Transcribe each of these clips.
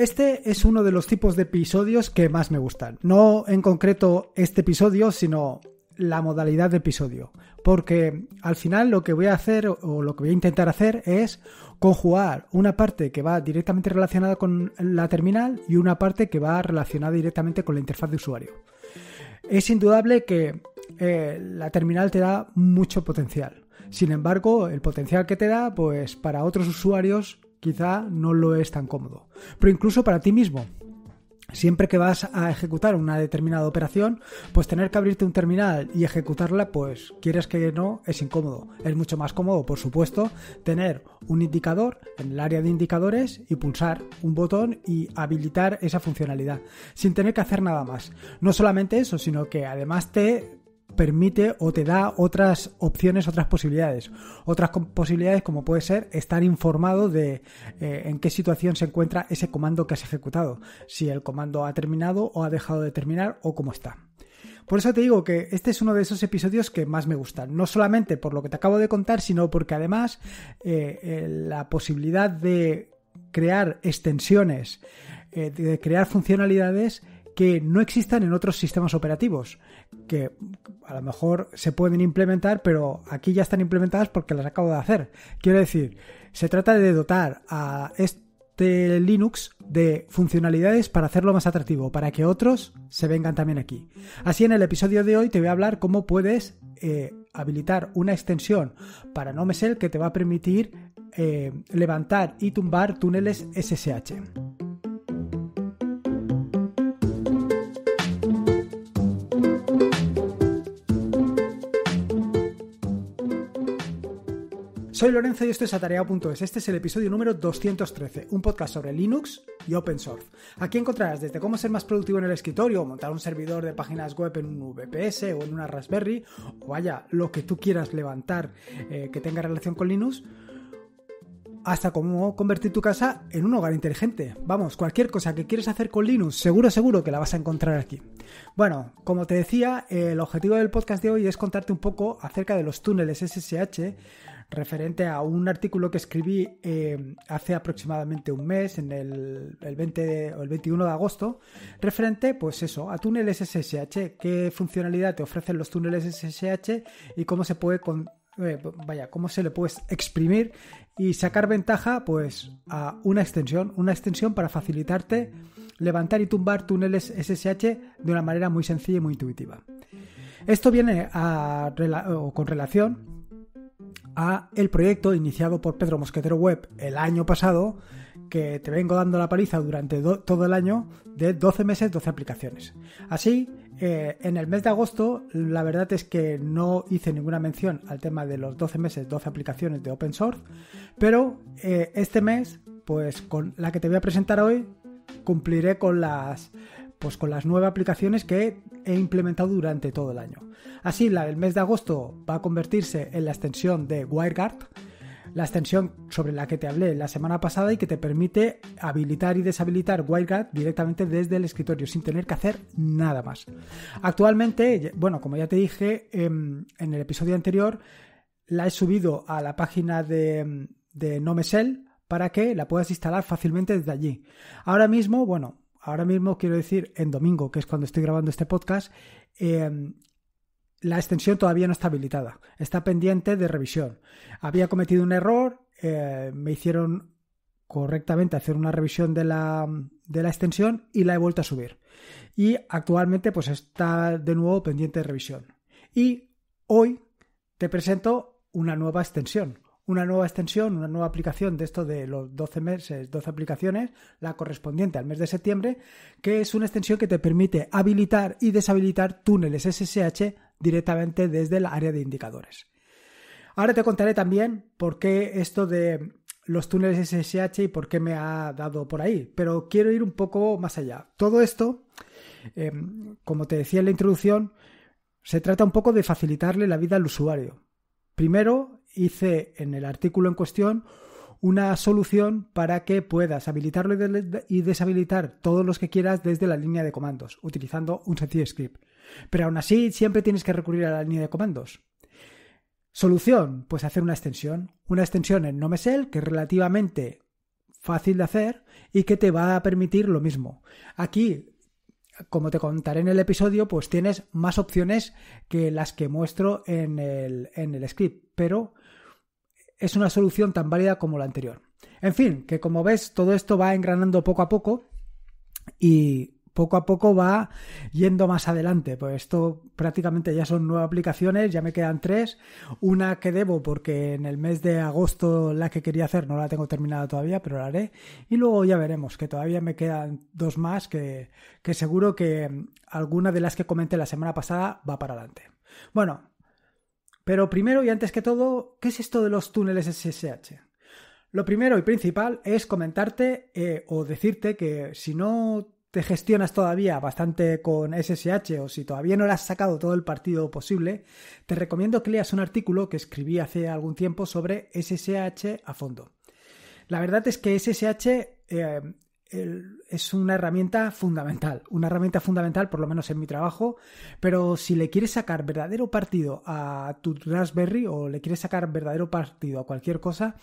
este es uno de los tipos de episodios que más me gustan. No en concreto este episodio, sino la modalidad de episodio. Porque al final lo que voy a hacer o lo que voy a intentar hacer es conjugar una parte que va directamente relacionada con la terminal y una parte que va relacionada directamente con la interfaz de usuario. Es indudable que eh, la terminal te da mucho potencial. Sin embargo, el potencial que te da, pues para otros usuarios quizá no lo es tan cómodo. Pero incluso para ti mismo. Siempre que vas a ejecutar una determinada operación, pues tener que abrirte un terminal y ejecutarla, pues quieres que no, es incómodo. Es mucho más cómodo, por supuesto, tener un indicador en el área de indicadores y pulsar un botón y habilitar esa funcionalidad, sin tener que hacer nada más. No solamente eso, sino que además te permite o te da otras opciones, otras posibilidades. Otras posibilidades como puede ser estar informado de eh, en qué situación se encuentra ese comando que has ejecutado, si el comando ha terminado o ha dejado de terminar o cómo está. Por eso te digo que este es uno de esos episodios que más me gustan. No solamente por lo que te acabo de contar, sino porque además eh, la posibilidad de crear extensiones, eh, de crear funcionalidades que no existan en otros sistemas operativos, que a lo mejor se pueden implementar, pero aquí ya están implementadas porque las acabo de hacer. Quiero decir, se trata de dotar a este Linux de funcionalidades para hacerlo más atractivo, para que otros se vengan también aquí. Así en el episodio de hoy te voy a hablar cómo puedes eh, habilitar una extensión para NoMesel que te va a permitir eh, levantar y tumbar túneles SSH. Soy Lorenzo y esto es atareado.es. Este es el episodio número 213, un podcast sobre Linux y open source. Aquí encontrarás desde cómo ser más productivo en el escritorio, montar un servidor de páginas web en un VPS o en una Raspberry, o vaya, lo que tú quieras levantar eh, que tenga relación con Linux, hasta cómo convertir tu casa en un hogar inteligente. Vamos, cualquier cosa que quieras hacer con Linux, seguro, seguro que la vas a encontrar aquí. Bueno, como te decía, el objetivo del podcast de hoy es contarte un poco acerca de los túneles SSH referente a un artículo que escribí eh, hace aproximadamente un mes, en el, 20 o el 21 de agosto, referente, pues eso, a túneles SSH, qué funcionalidad te ofrecen los túneles SSH y cómo se puede con, eh, vaya, cómo se le puede exprimir y sacar ventaja, pues, a una extensión, una extensión para facilitarte levantar y tumbar túneles SSH de una manera muy sencilla y muy intuitiva. Esto viene a, con relación a el proyecto iniciado por Pedro Mosquetero Web el año pasado, que te vengo dando la paliza durante todo el año de 12 meses, 12 aplicaciones. Así, eh, en el mes de agosto, la verdad es que no hice ninguna mención al tema de los 12 meses, 12 aplicaciones de open source, pero eh, este mes, pues con la que te voy a presentar hoy, cumpliré con las pues con las nueve aplicaciones que he implementado durante todo el año. Así, el mes de agosto va a convertirse en la extensión de WireGuard, la extensión sobre la que te hablé la semana pasada y que te permite habilitar y deshabilitar WireGuard directamente desde el escritorio sin tener que hacer nada más. Actualmente, bueno, como ya te dije em, en el episodio anterior, la he subido a la página de, de Nomesel para que la puedas instalar fácilmente desde allí. Ahora mismo, bueno, ahora mismo quiero decir en domingo, que es cuando estoy grabando este podcast, em, la extensión todavía no está habilitada, está pendiente de revisión. Había cometido un error, eh, me hicieron correctamente hacer una revisión de la, de la extensión y la he vuelto a subir. Y actualmente pues está de nuevo pendiente de revisión. Y hoy te presento una nueva extensión una nueva extensión, una nueva aplicación de esto de los 12 meses, 12 aplicaciones, la correspondiente al mes de septiembre, que es una extensión que te permite habilitar y deshabilitar túneles SSH directamente desde el área de indicadores. Ahora te contaré también por qué esto de los túneles SSH y por qué me ha dado por ahí, pero quiero ir un poco más allá. Todo esto, em, como te decía en la introducción, se trata un poco de facilitarle la vida al usuario. Primero, hice en el artículo en cuestión una solución para que puedas habilitarlo y deshabilitar todos los que quieras desde la línea de comandos, utilizando un sencillo script. Pero aún así, siempre tienes que recurrir a la línea de comandos. Solución, pues hacer una extensión. Una extensión en NoMesel que es relativamente fácil de hacer y que te va a permitir lo mismo. Aquí, como te contaré en el episodio, pues tienes más opciones que las que muestro en el, en el script, pero es una solución tan válida como la anterior. En fin, que como ves, todo esto va engranando poco a poco y poco a poco va yendo más adelante. Pues esto prácticamente ya son nueve aplicaciones, ya me quedan tres. Una que debo porque en el mes de agosto la que quería hacer no la tengo terminada todavía, pero la haré. Y luego ya veremos, que todavía me quedan dos más que, que seguro que alguna de las que comenté la semana pasada va para adelante. Bueno, pero primero y antes que todo, ¿qué es esto de los túneles SSH? Lo primero y principal es comentarte eh, o decirte que si no te gestionas todavía bastante con SSH o si todavía no le has sacado todo el partido posible, te recomiendo que leas un artículo que escribí hace algún tiempo sobre SSH a fondo. La verdad es que SSH eh, es una herramienta fundamental, una herramienta fundamental por lo menos en mi trabajo, pero si le quieres sacar verdadero partido a tu Raspberry o le quieres sacar verdadero partido a cualquier cosa,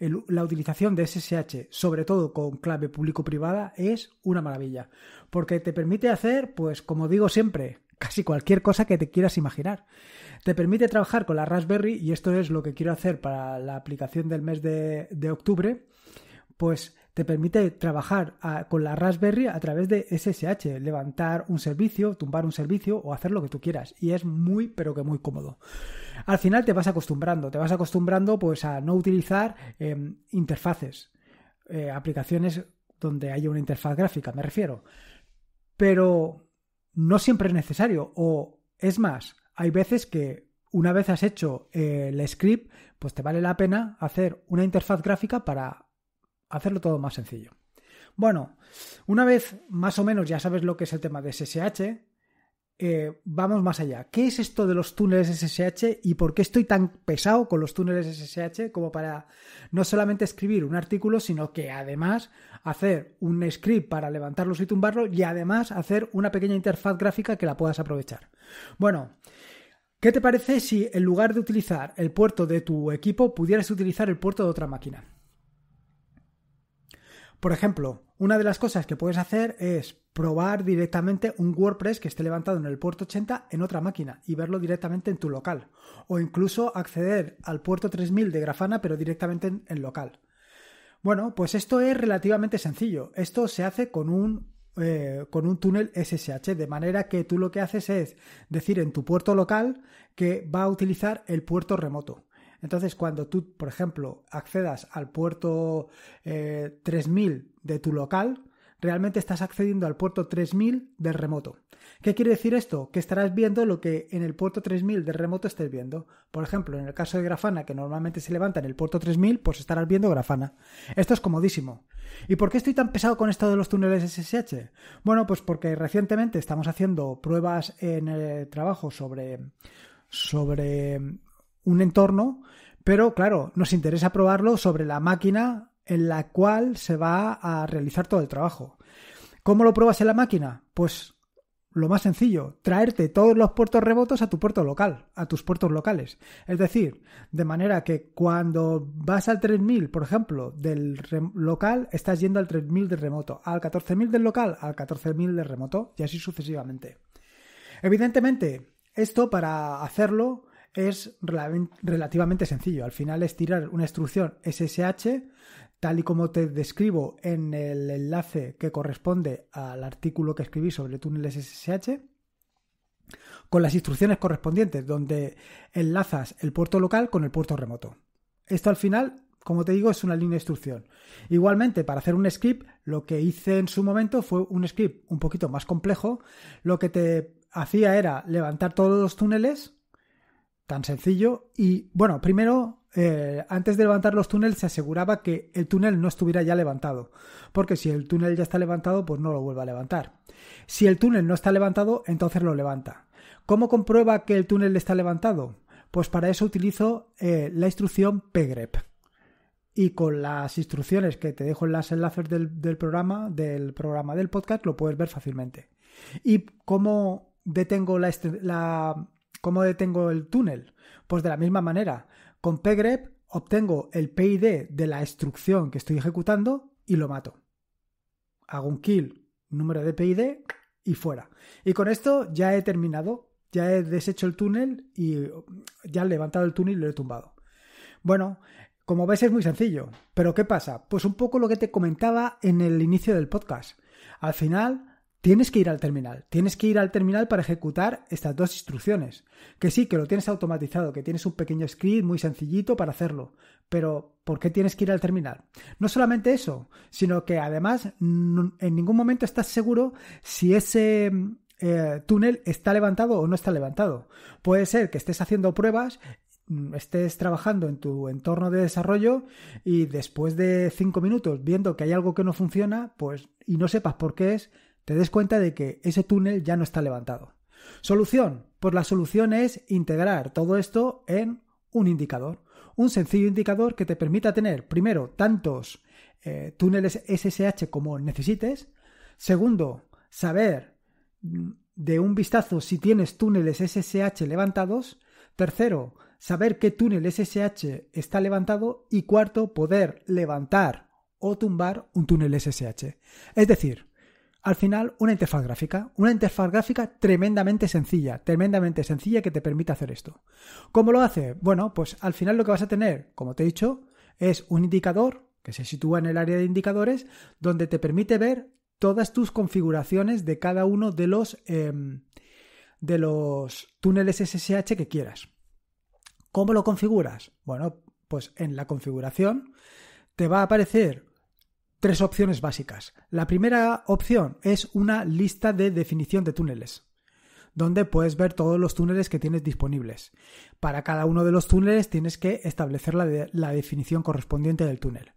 la utilización de SSH, sobre todo con clave público-privada, es una maravilla, porque te permite hacer, pues como digo siempre, casi cualquier cosa que te quieras imaginar. Te permite trabajar con la Raspberry y esto es lo que quiero hacer para la aplicación del mes de, de octubre, pues te permite trabajar con la Raspberry a través de SSH, levantar un servicio, tumbar un servicio o hacer lo que tú quieras. Y es muy, pero que muy cómodo. Al final te vas acostumbrando, te vas acostumbrando pues a no utilizar em, interfaces, eh, aplicaciones donde haya una interfaz gráfica, me refiero. Pero no siempre es necesario. O es más, hay veces que una vez has hecho eh, el script, pues te vale la pena hacer una interfaz gráfica para hacerlo todo más sencillo. Bueno, una vez más o menos ya sabes lo que es el tema de SSH, eh, vamos más allá. ¿Qué es esto de los túneles SSH y por qué estoy tan pesado con los túneles SSH como para no solamente escribir un artículo, sino que además hacer un script para levantarlos y tumbarlos y además hacer una pequeña interfaz gráfica que la puedas aprovechar? Bueno, ¿qué te parece si en lugar de utilizar el puerto de tu equipo pudieras utilizar el puerto de otra máquina? Por ejemplo, una de las cosas que puedes hacer es probar directamente un WordPress que esté levantado en el puerto 80 en otra máquina y verlo directamente en tu local. O incluso acceder al puerto 3000 de Grafana pero directamente en, local. Bueno, pues esto es relativamente sencillo. Esto se hace con un, eh, con un túnel SSH, de manera que tú lo que haces es decir en tu puerto local que va a utilizar el puerto remoto. Entonces, cuando tú, por ejemplo, accedas al puerto 3000 eh, de tu local, realmente estás accediendo al puerto 3000 del remoto. ¿Qué quiere decir esto? Que estarás viendo lo que en el puerto 3000 del remoto estés viendo. Por ejemplo, en el caso de Grafana, que normalmente se levanta en el puerto 3000, pues estarás viendo Grafana. Esto es comodísimo. ¿Y por qué estoy tan pesado con esto de los túneles SSH? Bueno, pues porque recientemente estamos haciendo pruebas en el trabajo sobre, sobre un entorno pero claro, nos interesa probarlo sobre la máquina en la cual se va a realizar todo el trabajo. ¿Cómo lo pruebas en la máquina? Pues lo más sencillo, traerte todos los puertos remotos a tu puerto local, a tus puertos locales. Es decir, de manera que cuando vas al 3000, por ejemplo, del local, estás yendo al 3000 del remoto, al 14000 del local, al 14000 del remoto, y así sucesivamente. Evidentemente, esto para hacerlo es relativamente sencillo. Al final es tirar una instrucción SSH, tal y como te describo en el enlace que corresponde al artículo que escribí sobre túneles SSH, con las instrucciones correspondientes, donde enlazas el puerto local con el puerto remoto. Esto al final, como te digo, es una línea de instrucción. Igualmente, para hacer un script, lo que hice en su momento fue un script un poquito más complejo. Lo que te hacía era levantar todos los túneles, Tan sencillo. Y bueno, primero, eh, antes de levantar los túneles se aseguraba que el túnel no estuviera ya levantado. Porque si el túnel ya está levantado, pues no lo vuelve a levantar. Si el túnel no está levantado, entonces lo levanta. ¿Cómo comprueba que el túnel está levantado? Pues para eso utilizo eh, la instrucción pgrep. E y con las instrucciones que te dejo en las enlaces del, programa, del programa del podcast, lo puedes ver fácilmente. ¿Y cómo detengo la, la, ¿Cómo detengo el túnel? Pues de la misma manera, con pgrep obtengo el PID de la instrucción que estoy ejecutando y lo mato. Hago un kill, número de PID y fuera. Y con esto ya he terminado, ya he deshecho el túnel y ya he levantado el túnel y lo he tumbado. Bueno, como ves es muy sencillo, pero ¿qué pasa? Pues un poco lo que te comentaba en el inicio del podcast. Al final tienes que ir al terminal. Tienes que ir al terminal para ejecutar estas dos instrucciones. Que sí, que lo tienes automatizado, que tienes un pequeño script muy sencillito para hacerlo. Pero, ¿por qué tienes que ir al terminal? No solamente eso, sino que además en ningún momento estás seguro si ese eh, túnel está levantado o no está levantado. Puede ser que estés haciendo pruebas estés trabajando en tu entorno de desarrollo y después de cinco minutos viendo que hay algo que no funciona, pues y no sepas por qué es, te des cuenta de que ese túnel ya no está levantado. Solución. Pues la solución es integrar todo esto en un indicador. Un sencillo indicador que te permita tener, primero, tantos eh, túneles SSH como necesites. Segundo, saber mm, de un vistazo si tienes túneles SSH levantados. Tercero, saber qué túnel SSH está levantado. Y cuarto, poder levantar o tumbar un túnel SSH. Es decir, al final una interfaz gráfica, una interfaz gráfica tremendamente sencilla, tremendamente sencilla que te permite hacer esto. ¿Cómo lo hace? Bueno, pues al final lo que vas a tener, como te he dicho, es un indicador que se sitúa en el área de indicadores donde te permite ver todas tus configuraciones de cada uno de los, em, de los túneles SSH que quieras. ¿Cómo lo configuras? Bueno, pues en la configuración te va a aparecer tres opciones básicas. La primera opción es una lista de definición de túneles, donde puedes ver todos los túneles que tienes disponibles. Para cada uno de los túneles tienes que establecer la, la definición correspondiente del túnel.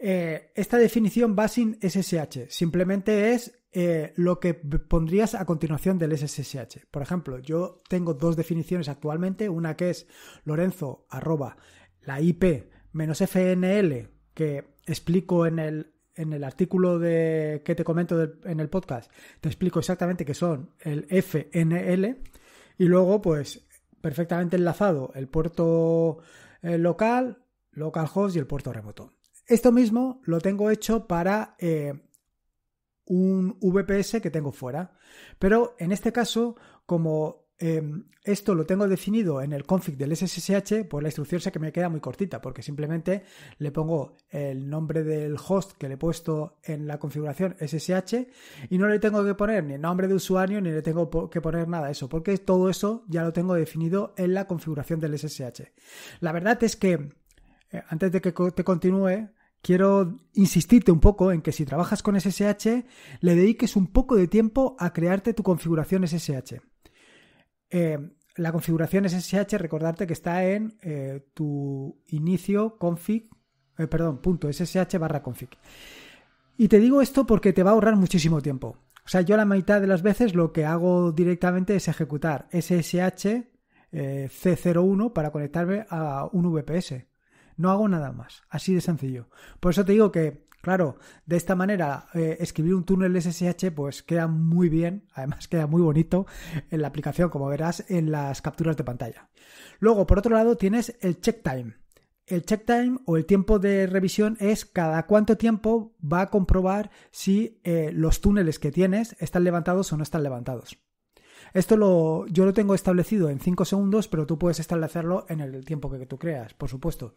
Eh, esta definición va sin SSH, simplemente es eh, lo que pondrías a continuación del SSH. Por ejemplo, yo tengo dos definiciones actualmente, una que es lorenzo arroba la IP menos FNL, que explico en el, artículo de, que te comento en el podcast, te explico exactamente qué son el FNL y luego pues perfectamente enlazado el puerto eh, local, localhost y el puerto remoto. Esto mismo lo tengo hecho para eh, un VPS que tengo fuera, pero en este caso como Em, esto lo tengo definido en el config del SSH, pues la instrucción sé que me queda muy cortita, porque simplemente le pongo el nombre del host que le he puesto en la configuración SSH y no le tengo que poner ni nombre de usuario ni le tengo que poner nada a eso, porque todo eso ya lo tengo definido en la configuración del SSH. La verdad es que, eh, antes de que te continúe, quiero insistirte un poco en que si trabajas con SSH, le dediques un poco de tiempo a crearte tu configuración SSH. Eh, la configuración SSH, recordarte que está en eh, tu inicio config, eh, perdón, punto SSH barra config. Y te digo esto porque te va a ahorrar muchísimo tiempo. O sea, yo la mitad de las veces lo que hago directamente es ejecutar SSH C01 para conectarme a un VPS. No hago nada más, así de sencillo. Por eso te digo que Claro, de esta manera, eh, escribir un túnel SSH pues queda muy bien, además queda muy bonito en la aplicación, como verás en las capturas de pantalla. Luego, por otro lado, tienes el check time. El check time o el tiempo de revisión es cada cuánto tiempo va a comprobar si eh, los túneles que tienes están levantados o no están levantados. Esto lo, yo lo tengo establecido en 5 segundos, pero tú puedes establecerlo en el tiempo que tú creas, por supuesto.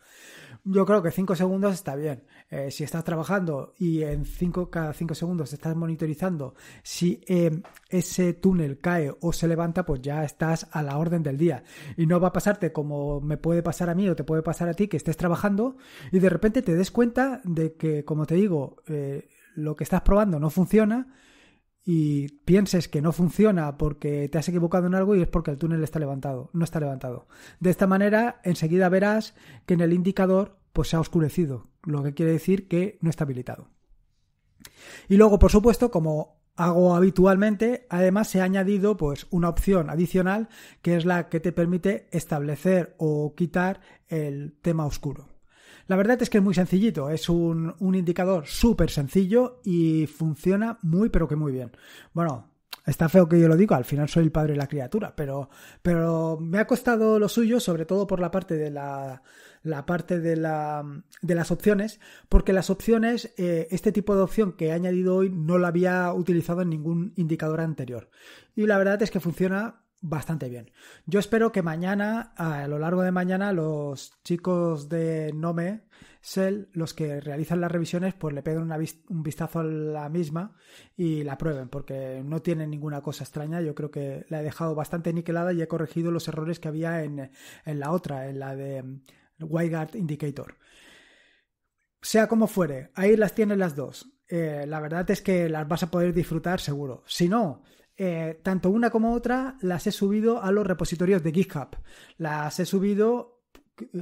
Yo creo que 5 segundos está bien. Eh, si estás trabajando y en cinco, cada 5 segundos estás monitorizando si em, ese túnel cae o se levanta, pues ya estás a la orden del día. Y no va a pasarte como me puede pasar a mí o te puede pasar a ti, que estés trabajando y de repente te des cuenta de que, como te digo, eh, lo que estás probando no funciona y pienses que no funciona porque te has equivocado en algo y es porque el túnel está levantado, no está levantado. De esta manera, enseguida verás que en el indicador pues se ha oscurecido, lo que quiere decir que no está habilitado. Y luego, por supuesto, como hago habitualmente, además se ha añadido pues una opción adicional que es la que te permite establecer o quitar el tema oscuro. La verdad es que es muy sencillito, es un, indicador súper sencillo y funciona muy pero que muy bien. Bueno, está feo que yo lo diga, al final soy el padre de la criatura, pero, pero me ha costado lo suyo, sobre todo por la parte de la, parte de, las opciones, porque las opciones, eh, este tipo de opción que he añadido hoy no la había utilizado en ningún indicador anterior. Y la verdad es que funciona bastante bien. Yo espero que mañana, a lo largo de mañana, los chicos de Nome, Sell, los que realizan las revisiones, pues le peguen un vistazo a la misma y la prueben, porque no tiene ninguna cosa extraña. Yo creo que la he dejado bastante niquelada y he corregido los errores que había en, la otra, en la de mm, WireGuard Indicator. Sea como fuere, ahí las tienen las dos. Eh, la verdad es que las vas a poder disfrutar seguro. Si no, eh, tanto una como otra las he subido a los repositorios de GitHub. Las he subido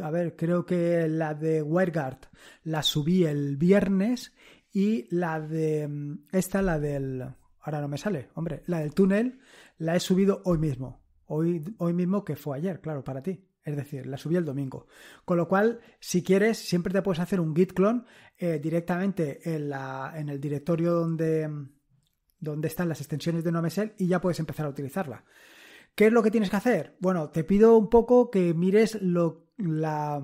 a ver, creo que la de WireGuard la subí el viernes y la de mm, esta, la del, ahora no me sale, hombre, la del túnel la he subido hoy mismo, hoy, hoy mismo que fue ayer, claro, para ti. Es decir, la subí el domingo. Con lo cual, si quieres, siempre te puedes hacer un git clone eh, directamente en, la, en el directorio donde, mm, donde están las extensiones de NoMesel y ya puedes empezar a utilizarla. ¿Qué es lo que tienes que hacer? Bueno, te pido un poco que mires lo, la,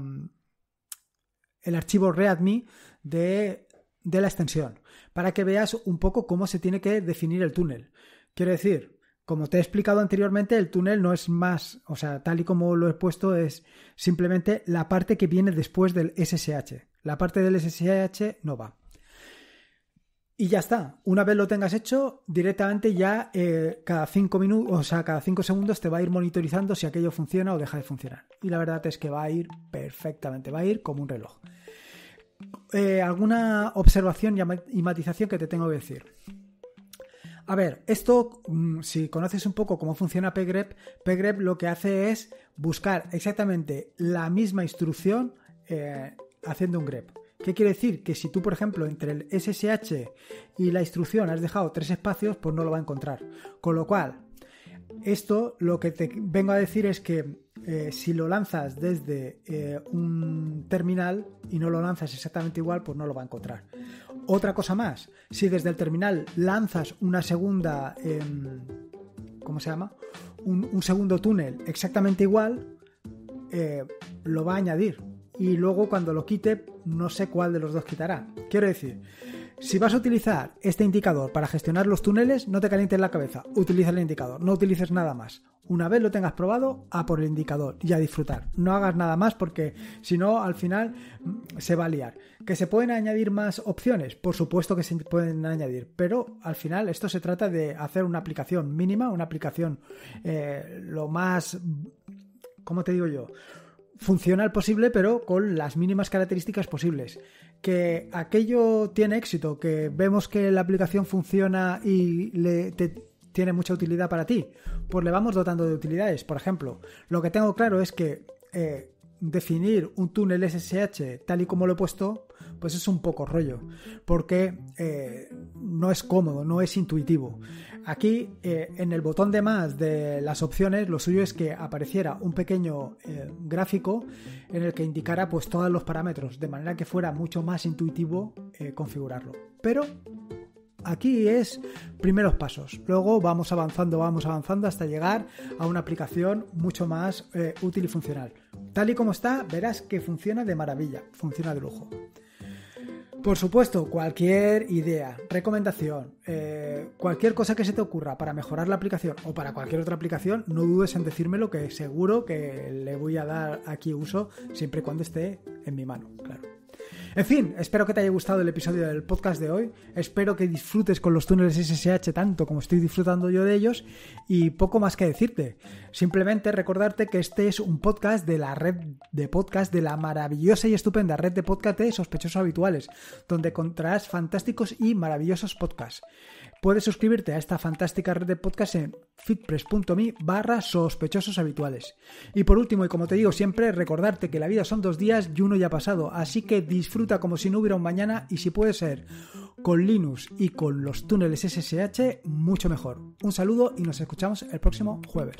el archivo README de, de la extensión para que veas un poco cómo se tiene que definir el túnel. Quiero decir, como te he explicado anteriormente, el túnel no es más, o sea, tal y como lo he puesto, es simplemente la parte que viene después del SSH. La parte del SSH no va. Y ya está. Una vez lo tengas hecho, directamente ya eh, cada cinco minutos, o sea, cada cinco segundos te va a ir monitorizando si aquello funciona o deja de funcionar. Y la verdad es que va a ir perfectamente, va a ir como un reloj. Eh, ¿Alguna observación y matización que te tengo que decir? A ver, esto, mm, si conoces un poco cómo funciona pgrep, pgrep lo que hace es buscar exactamente la misma instrucción eh, haciendo un grep. ¿Qué quiere decir? Que si tú, por ejemplo, entre el SSH y la instrucción has dejado tres espacios, pues no lo va a encontrar. Con lo cual, esto lo que te vengo a decir es que eh, si lo lanzas desde eh, un terminal y no lo lanzas exactamente igual, pues no lo va a encontrar. Otra cosa más, si desde el terminal lanzas una segunda, em, ¿cómo se llama? un, segundo túnel exactamente igual, eh, lo va a añadir, y luego cuando lo quite no sé cuál de los dos quitará. Quiero decir, si vas a utilizar este indicador para gestionar los túneles, no te calientes la cabeza, utiliza el indicador, no utilices nada más. Una vez lo tengas probado, a por el indicador y a disfrutar. No hagas nada más porque si no, al final mm, se va a liar. ¿Que se pueden añadir más opciones? Por supuesto que se pueden añadir, pero al final esto se trata de hacer una aplicación mínima, una aplicación eh, lo más... ¿Cómo te digo yo? funcional posible, pero con las mínimas características posibles. Que aquello tiene éxito, que vemos que la aplicación funciona y le, tiene mucha utilidad para ti, pues le vamos dotando de utilidades. Por ejemplo, lo que tengo claro es que eh, definir un túnel SSH tal y como lo he puesto, pues es un poco rollo, porque eh, no es cómodo, no es intuitivo. Aquí, eh, en el botón de más de las opciones, lo suyo es que apareciera un pequeño eh, gráfico en el que indicara pues, todos los parámetros, de manera que fuera mucho más intuitivo eh, configurarlo. Pero aquí es primeros pasos. Luego vamos avanzando, vamos avanzando hasta llegar a una aplicación mucho más útil y funcional. Tal y como está, verás que funciona de maravilla, funciona de lujo. Por supuesto, cualquier idea, recomendación, eh, cualquier cosa que se te ocurra para mejorar la aplicación o para cualquier otra aplicación, no dudes en decírmelo que seguro que le voy a dar aquí uso siempre y cuando esté en mi mano, claro. En fin, espero que te haya gustado el episodio del podcast de hoy. Espero que disfrutes con los túneles SSH tanto como estoy disfrutando yo de ellos. Y poco más que decirte. Simplemente recordarte que este es un podcast de la red de podcast de la maravillosa y estupenda red de podcast de sospechosos habituales, donde encontrarás fantásticos y maravillosos podcasts. Puedes suscribirte a esta fantástica red de podcast en fitpress.me barra sospechosos habituales. Y por último, y como te digo siempre, recordarte que la vida son dos días y uno ya ha pasado, así que disfruta como si no hubiera un mañana y si puede ser con Linux y con los túneles SSH, mucho mejor. Un saludo y nos escuchamos el próximo jueves.